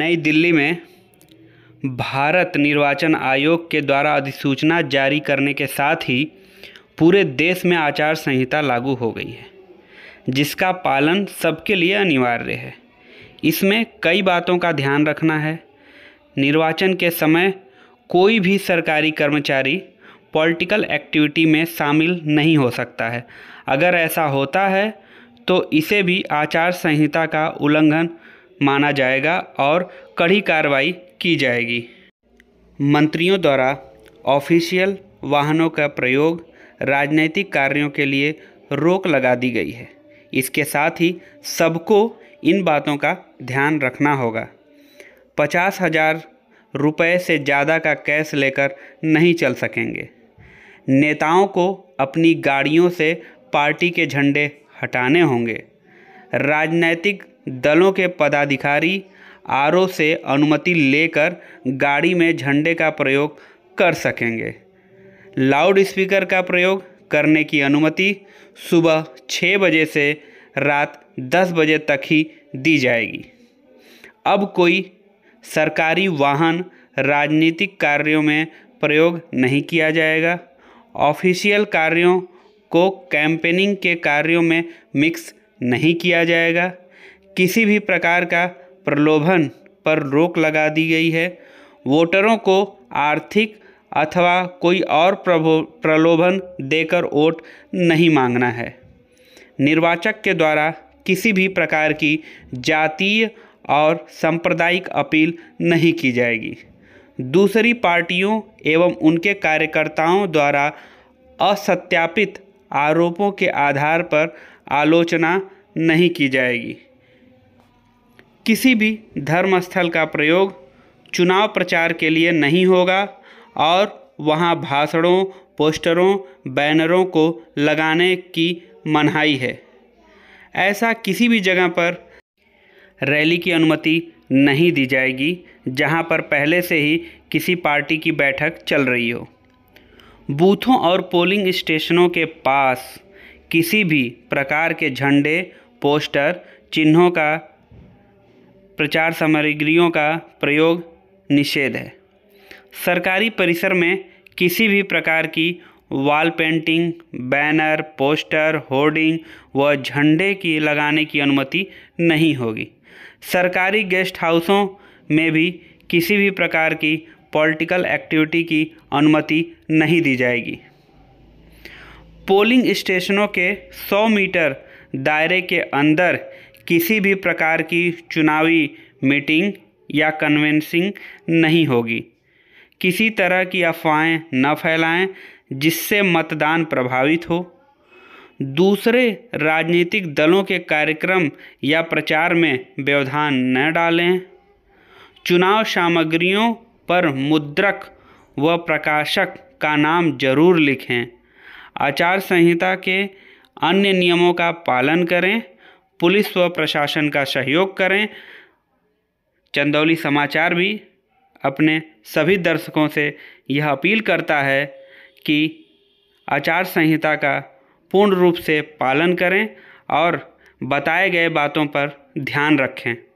नई दिल्ली में भारत निर्वाचन आयोग के द्वारा अधिसूचना जारी करने के साथ ही पूरे देश में आचार संहिता लागू हो गई है जिसका पालन सबके लिए अनिवार्य है इसमें कई बातों का ध्यान रखना है निर्वाचन के समय कोई भी सरकारी कर्मचारी पॉलिटिकल एक्टिविटी में शामिल नहीं हो सकता है अगर ऐसा होता है तो इसे भी आचार संहिता का उल्लंघन माना जाएगा और कड़ी कार्रवाई की जाएगी मंत्रियों द्वारा ऑफिशियल वाहनों का प्रयोग राजनैतिक कार्यों के लिए रोक लगा दी गई है इसके साथ ही सबको इन बातों का ध्यान रखना होगा पचास हज़ार रुपये से ज़्यादा का कैश लेकर नहीं चल सकेंगे नेताओं को अपनी गाड़ियों से पार्टी के झंडे हटाने होंगे राजनैतिक दलों के पदाधिकारी आर से अनुमति लेकर गाड़ी में झंडे का प्रयोग कर सकेंगे लाउड स्पीकर का प्रयोग करने की अनुमति सुबह छः बजे से रात दस बजे तक ही दी जाएगी अब कोई सरकारी वाहन राजनीतिक कार्यों में प्रयोग नहीं किया जाएगा ऑफिशियल कार्यों को कैंपेनिंग के कार्यों में मिक्स नहीं किया जाएगा किसी भी प्रकार का प्रलोभन पर रोक लगा दी गई है वोटरों को आर्थिक अथवा कोई और प्रलोभन देकर वोट नहीं मांगना है निर्वाचक के द्वारा किसी भी प्रकार की जातीय और सांप्रदायिक अपील नहीं की जाएगी दूसरी पार्टियों एवं उनके कार्यकर्ताओं द्वारा असत्यापित आरोपों के आधार पर आलोचना नहीं की जाएगी किसी भी धर्मस्थल का प्रयोग चुनाव प्रचार के लिए नहीं होगा और वहाँ भाषणों पोस्टरों बैनरों को लगाने की मनाही है ऐसा किसी भी जगह पर रैली की अनुमति नहीं दी जाएगी जहां पर पहले से ही किसी पार्टी की बैठक चल रही हो बूथों और पोलिंग स्टेशनों के पास किसी भी प्रकार के झंडे पोस्टर चिन्हों का प्रचार सामग्रियों का प्रयोग निषेध है सरकारी परिसर में किसी भी प्रकार की wall painting banner poster hoarding व झंडे की लगाने की अनुमति नहीं होगी सरकारी गेस्ट हाउसों में भी किसी भी प्रकार की पॉलिटिकल एक्टिविटी की अनुमति नहीं दी जाएगी पोलिंग स्टेशनों के 100 मीटर दायरे के अंदर किसी भी प्रकार की चुनावी मीटिंग या कन्वेंसिंग नहीं होगी किसी तरह की अफवाहें न फैलाएं जिससे मतदान प्रभावित हो दूसरे राजनीतिक दलों के कार्यक्रम या प्रचार में व्यवधान न डालें चुनाव सामग्रियों पर मुद्रक व प्रकाशक का नाम जरूर लिखें आचार संहिता के अन्य नियमों का पालन करें पुलिस व प्रशासन का सहयोग करें चंदौली समाचार भी अपने सभी दर्शकों से यह अपील करता है कि आचार संहिता का पूर्ण रूप से पालन करें और बताए गए बातों पर ध्यान रखें